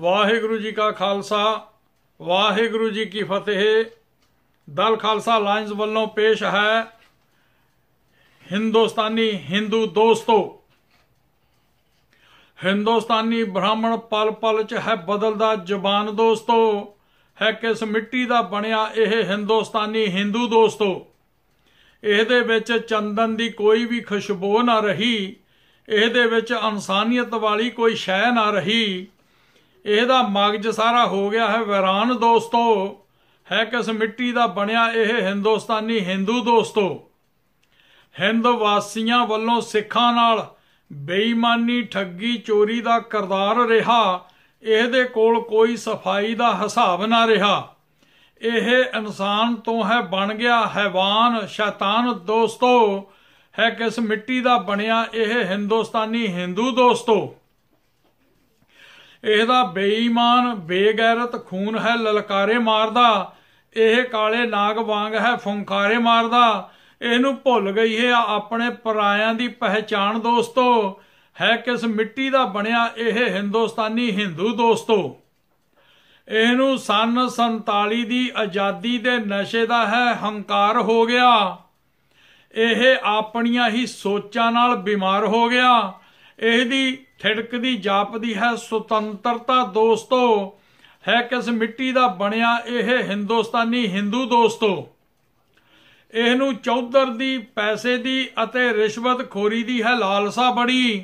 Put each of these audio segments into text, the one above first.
ਵਾਹਿਗੁਰੂ ਜੀ ਕਾ ਖਾਲਸਾ ਵਾਹਿਗੁਰੂ ਜੀ ਕੀ ਫਤਿਹ ਦਲ ਖਾਲਸਾ ਲਾਈਨਸ ਵੱਲੋਂ ਪੇਸ਼ ਹੈ ਹਿੰਦੁਸਤਾਨੀ ਹਿੰਦੂ ਦੋਸਤੋ ਹਿੰਦੁਸਤਾਨੀ ਬ੍ਰਾਹਮਣ ਪਲ ਪਲ ਚ ਹੈ ਬਦਲਦਾ ਜ਼ਬਾਨ ਦੋਸਤੋ ਹੈ ਕਿਸ ਮਿੱਟੀ ਦਾ ਬਣਿਆ ਇਹ ਹਿੰਦੁਸਤਾਨੀ ਹਿੰਦੂ ਦੋਸਤੋ ਇਹਦੇ ਵਿੱਚ ਚੰਦਨ ਦੀ ਕੋਈ ਵੀ ਖੁਸ਼ਬੂ ਨਾ ਰਹੀ ਇਹਦੇ ਵਿੱਚ ਇਨਸਾਨੀਅਤ ਵਾਲੀ ਕੋਈ ਸ਼ੈ ਨਾ ਰਹੀ ਇਹਦਾ ਮਗਜ ਸਾਰਾ ਹੋ ਗਿਆ ਹੈ ਵੈਰਾਨ ਦੋਸਤੋ ਹੈ ਕਿਸ ਮਿੱਟੀ ਦਾ ਬਣਿਆ ਇਹ ਹਿੰਦੁਸਤਾਨੀ ਹਿੰਦੂ ਦੋਸਤੋ ਹਿੰਦ ਵਾਸੀਆਂ ਵੱਲੋਂ ਸਿੱਖਾਂ ਨਾਲ ਬੇਈਮਾਨੀ ਠੱਗੀ ਚੋਰੀ ਦਾ ਕਰਦਾਰ ਰਿਹਾ ਇਹਦੇ ਕੋਲ ਕੋਈ ਸਫਾਈ ਦਾ ਹਿਸਾਬ ਨਾ ਰਿਹਾ ਇਹ ਇਨਸਾਨ ਤੋਂ ਹੈ ਬਣ ਗਿਆ ਹੈਵਾਨ ਸ਼ੈਤਾਨ ਦੋਸਤੋ ਹੈ ਕਿਸ ਮਿੱਟੀ ਦਾ ਬਣਿਆ ਇਹ ਹਿੰਦੁਸਤਾਨੀ ਹਿੰਦੂ ਦੋਸਤੋ ਇਹਦਾ ਬੇਈਮਾਨ ਬੇਗੈਰਤ ਖੂਨ ਹੈ ਲਲਕਾਰੇ ਮਾਰਦਾ ਇਹ ਕਾਲੇ ਨਾਗ ਵਾਂਗ ਹੈ ਫੁੰਕਾਰੇ ਮਾਰਦਾ ਇਹਨੂੰ ਭੁੱਲ ਗਈ ਹੈ ਆਪਣੇ ਪਰਾਇਆਂ ਦੀ ਪਹਿਚਾਣ ਦੋਸਤੋ ਹੈ ਕਿਸ ਮਿੱਟੀ ਦਾ ਬਣਿਆ ਇਹ ਹਿੰਦੁਸਤਾਨੀ Hindu ਦੋਸਤੋ ਇਹਨੂੰ ਸਨ 47 ਦੀ ਆਜ਼ਾਦੀ ਦੇ ਨਸ਼ੇ ਦਾ ਹੈ ਹੰਕਾਰ ਹੋ ਗਿਆ ਇਹ ਆਪਣੀਆਂ ਹੀ ਸੋਚਾਂ ਨਾਲ ਬਿਮਾਰ ਹੋ ਗਿਆ ਇਹਦੀ ਠਿੜਕਦੀ ਜਾਪਦੀ ਹੈ ਸੁਤੰਤਰਤਾ ਦੋਸਤੋ ਹੈ ਕਿਸ ਮਿੱਟੀ ਦਾ ਬਣਿਆ ਇਹ ਹਿੰਦੁਸਤਾਨੀ ਹਿੰਦੂ ਦੋਸਤੋ ਇਹਨੂੰ ਚੌਧਰ ਦੀ ਪੈਸੇ ਦੀ ਅਤੇ ਰਿਸ਼ਵਤ ਖੋਰੀ ਦੀ ਹੈ ਲਾਲਸਾ ਬੜੀ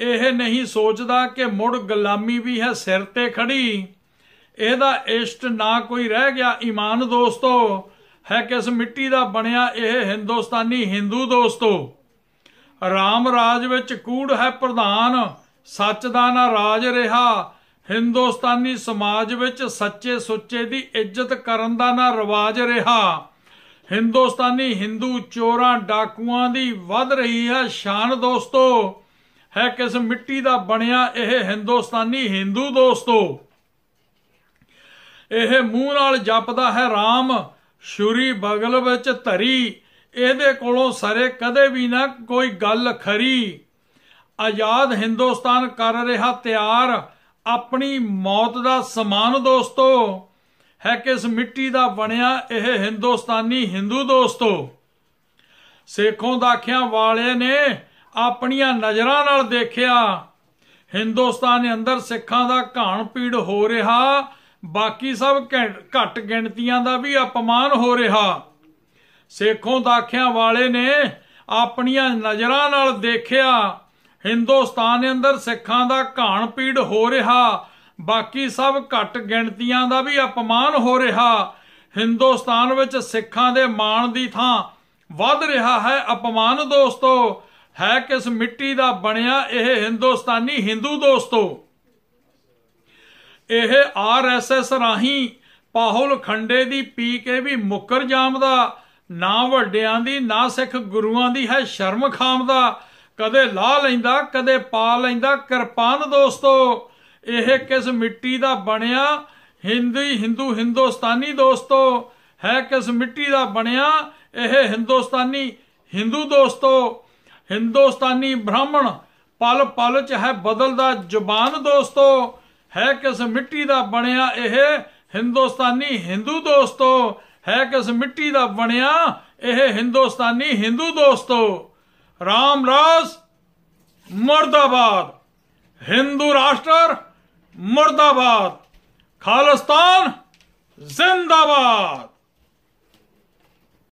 ਇਹ ਨਹੀਂ ਸੋਚਦਾ ਕਿ ਮੁੜ ਗੁਲਾਮੀ ਵੀ ਹੈ ਸਿਰ ਤੇ ਖੜੀ ਇਹਦਾ ਇਸ਼ਟ ਨਾ ਕੋਈ ਰਹਿ ਗਿਆ ਈਮਾਨ ਦੋਸਤੋ ਹੈ ਕਿਸ ਮਿੱਟੀ ਦਾ ਬਣਿਆ ਇਹ ਹਿੰਦੁਸਤਾਨੀ ਹਿੰਦੂ ਦੋਸਤੋ ਰਾਮ ਰਾਜ ਵਿੱਚ ਕੂੜ ਹੈ ਪ੍ਰਧਾਨ ਸੱਚ ਦਾ ਨਾ ਰਾਜ ਰਿਹਾ ਹਿੰਦੁਸਤਾਨੀ ਸਮਾਜ ਵਿੱਚ ਸੱਚੇ ਸੁੱਚੇ ਦੀ ਇੱਜ਼ਤ ਕਰਨ ਦਾ ਨਾ ਰਿਵਾਜ ਰਿਹਾ ਹਿੰਦੁਸਤਾਨੀ Hindu ਚੋਰਾਂ ਡਾਕੂਆਂ ਦੀ ਵੱਧ ਰਹੀ ਹੈ ਸ਼ਾਨ ਦੋਸਤੋ ਹੈ ਕਿਸ ਮਿੱਟੀ ਦਾ ਬਣਿਆ ਇਹ ਹਿੰਦੁਸਤਾਨੀ Hindu ਦੋਸਤੋ ਇਹ ਮੂੰਹ ਨਾਲ ਜਪਦਾ ਹੈ RAM ਛੁਰੀ ਬਗਲ ਵਿੱਚ ਧਰੀ ਇਹਦੇ ਕੋਲੋਂ ਸਰੇ ਕਦੇ ਵੀ ਨਾ ਕੋਈ ਗੱਲ ਖਰੀ ਆਜ਼ਾਦ ਹਿੰਦੁਸਤਾਨ ਕਰ ਰਿਹਾ ਤਿਆਰ ਆਪਣੀ ਮੌਤ ਦਾ ਸਮਾਨ ਦੋਸਤੋ ਹੈ ਕਿ ਇਸ ਮਿੱਟੀ ਦਾ ਬਣਿਆ ਇਹ ਹਿੰਦੁਸਤਾਨੀ Hindu ਦੋਸਤੋ ਸੇਖੋਂ ਦਾਖਿਆਂ ਵਾਲੇ ਨੇ ਆਪਣੀਆਂ ਨਜ਼ਰਾਂ ਨਾਲ ਦੇਖਿਆ ਹਿੰਦੁਸਤਾਨ ਦੇ ਅੰਦਰ ਸਿੱਖਾਂ ਦਾ ਘਾਣ ਪੀੜ ਹੋ ਰਿਹਾ ਬਾਕੀ ਸਭ ਘੱਟ ਗਿਣਤੀਆਂ ਦਾ ਵੀ ਅਪਮਾਨ ਹੋ ਰਿਹਾ ਸੇਖੋਂ ਦਾਖਿਆਂ ਵਾਲੇ ਨੇ ਆਪਣੀਆਂ ਨਜ਼ਰਾਂ ਨਾਲ ਦੇਖਿਆ ਹਿੰਦੁਸਤਾਨ ਦੇ ਅੰਦਰ ਸਿੱਖਾਂ ਦਾ ਘਾਣ ਪੀੜ ਹੋ ਰਿਹਾ ਬਾਕੀ ਸਭ ਘੱਟ ਗਿਣਤੀਆਂ ਦਾ ਵੀ ਅਪਮਾਨ ਹੋ ਰਿਹਾ ਹਿੰਦੁਸਤਾਨ ਵਿੱਚ ਸਿੱਖਾਂ ਦੇ ਮਾਣ ਦੀ ਥਾਂ ਵੱਧ ਰਿਹਾ ਹੈ ਅਪਮਾਨ ਦੋਸਤੋ ਹੈ ਕਿਸ ਮਿੱਟੀ ਦਾ ਬਣਿਆ ਇਹ ਹਿੰਦੁਸਤਾਨੀ Hindu ਦੋਸਤੋ ਇਹ ਆਰਐਸਐਸ ਰਾਹੀਂ ਪਾਹੁਲ ਖੰਡੇ ਦੀ ਪੀ ਕੇ ਵੀ ਮੁੱਕਰ ਜਾਮਦਾ ਨਾ ਵੱਡਿਆਂ ਦੀ ਨਾ ਸਿੱਖ ਗੁਰੂਆਂ ਦੀ ਹੈ ਸ਼ਰਮ ਖਾਮ ਦਾ ਕਦੇ ਲਾ ਲੈਂਦਾ ਕਦੇ ਪਾ ਲੈਂਦਾ ਕਿਰਪਾਨ ਦੋਸਤੋ ਇਹ ਕਿਸ ਮਿੱਟੀ ਦਾ ਬਣਿਆ ਹਿੰਦੀ ਹਿੰਦੂ ਹਿੰਦੁਸਤਾਨੀ ਦੋਸਤੋ ਹੈ ਕਿਸ ਮਿੱਟੀ ਦਾ ਬਣਿਆ ਇਹ ਹਿੰਦੁਸਤਾਨੀ ਹਿੰਦੂ ਦੋਸਤੋ ਹਿੰਦੁਸਤਾਨੀ ਬ੍ਰਾਹਮਣ ਪਲ ਪਲ ਚ ਹੈ ਬਦਲਦਾ ਜ਼ੁਬਾਨ ਦੋਸਤੋ ਹੈ ਕਿਸ ਮਿੱਟੀ ਦਾ ਬਣਿਆ ਇਹ ਹਿੰਦੁਸਤਾਨੀ ਹਿੰਦੂ ਦੋਸਤੋ ਹੈ ਕਿਸ ਮਿੱਟੀ ਦਾ ਬਣਿਆ ਇਹ ਹਿੰਦੁਸਤਾਨੀ Hindu ਦੋਸਤੋ ਰਾਮ ਰਾਜ ਮਰਦਾਬਾਦ ਹਿੰਦੂ ਰਾਸ਼ਟਰ ਮਰਦਾਬਾਦ ਖਾਲਸਤਾਨ ਜ਼ਿੰਦਾਬਾਦ